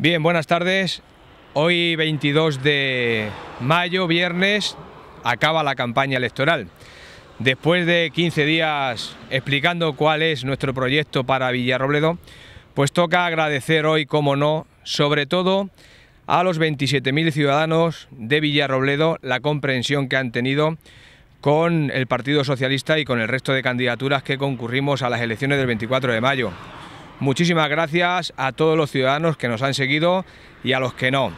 Bien, buenas tardes. Hoy 22 de mayo, viernes, acaba la campaña electoral. Después de 15 días explicando cuál es nuestro proyecto para Villarrobledo, pues toca agradecer hoy, como no, sobre todo a los 27.000 ciudadanos de Villarrobledo la comprensión que han tenido con el Partido Socialista y con el resto de candidaturas que concurrimos a las elecciones del 24 de mayo. Muchísimas gracias a todos los ciudadanos que nos han seguido y a los que no.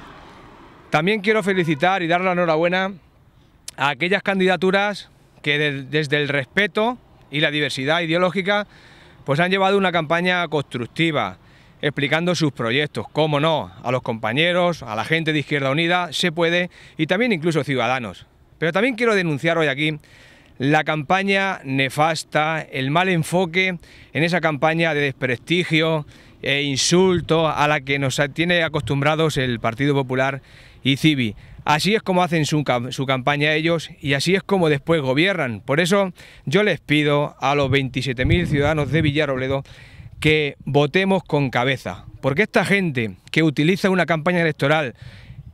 También quiero felicitar y dar la enhorabuena a aquellas candidaturas que desde el respeto y la diversidad ideológica pues han llevado una campaña constructiva, explicando sus proyectos, cómo no, a los compañeros, a la gente de Izquierda Unida, se puede, y también incluso ciudadanos. Pero también quiero denunciar hoy aquí la campaña nefasta, el mal enfoque en esa campaña de desprestigio e insulto a la que nos tiene acostumbrados el Partido Popular y Civi. Así es como hacen su, campaña ellos y así es como después gobiernan. Por eso yo les pido a los 27.000 ciudadanos de Villarrobledo que votemos con cabeza. Porque esta gente que utiliza una campaña electoral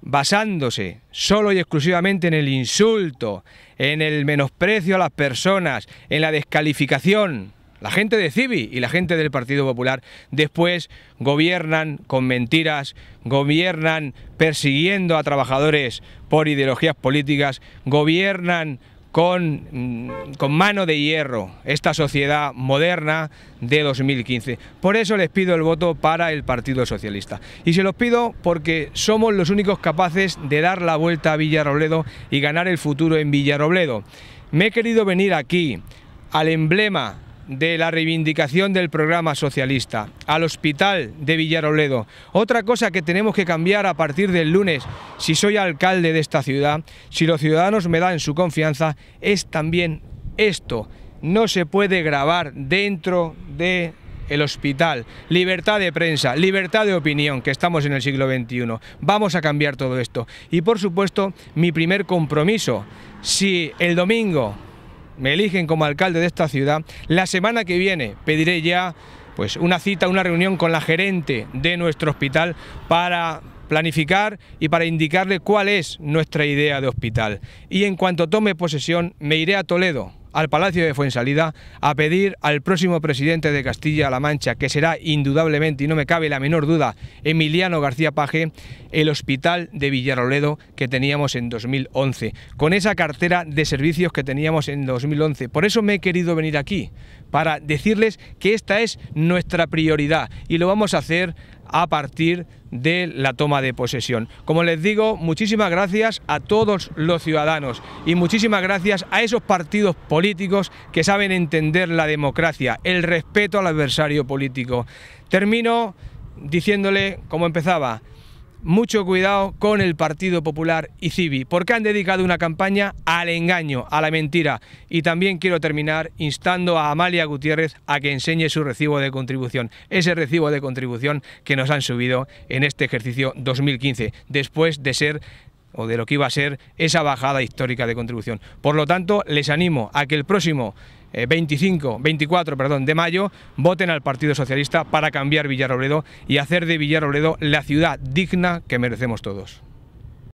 basándose solo y exclusivamente en el insulto, en el menosprecio a las personas, en la descalificación. La gente de Civi y la gente del Partido Popular después gobiernan con mentiras, gobiernan persiguiendo a trabajadores por ideologías políticas, gobiernan con, mm, con mano de hierro esta sociedad moderna de 2015. Por eso les pido el voto para el Partido Socialista. Y se los pido porque somos los únicos capaces de dar la vuelta a Villarrobledo y ganar el futuro en Villarrobledo. Me he querido venir aquí, al emblema de la reivindicación del programa socialista, al hospital de Villaroledo. Otra cosa que tenemos que cambiar a partir del lunes, si soy alcalde de esta ciudad, si los ciudadanos me dan su confianza, es también esto. No se puede grabar dentro de el hospital, libertad de prensa, libertad de opinión, que estamos en el siglo XXI. Vamos a cambiar todo esto. Y por supuesto, mi primer compromiso, si el domingo me eligen como alcalde de esta ciudad, la semana que viene pediré ya pues una cita, una reunión con la gerente de nuestro hospital para planificar y para indicarle cuál es nuestra idea de hospital. Y en cuanto tome posesión, me iré a Toledo al Palacio de Fuensalida a pedir al próximo presidente de Castilla-La Mancha, que será indudablemente, y no me cabe la menor duda, Emiliano García Paje, el hospital de Villarroledo que teníamos en 2011, con esa cartera de servicios que teníamos en 2011. Por eso me he querido venir aquí, para decirles que esta es nuestra prioridad y lo vamos a hacer a partir de la toma de posesión. Como les digo, muchísimas gracias a todos los ciudadanos y muchísimas gracias a esos partidos políticos que saben entender la democracia, el respeto al adversario político. Termino diciéndole, como empezaba, mucho cuidado con el Partido Popular y Civi, porque han dedicado una campaña al engaño, a la mentira. Y también quiero terminar instando a Amalia Gutiérrez a que enseñe su recibo de contribución, ese recibo de contribución que nos han subido en este ejercicio 2015, después de ser o de lo que iba a ser esa bajada histórica de contribución. Por lo tanto, les animo a que el próximo 25, eh, 24 perdón, de mayo voten al Partido Socialista para cambiar Villarrobledo y hacer de Villarrobledo la ciudad digna que merecemos todos.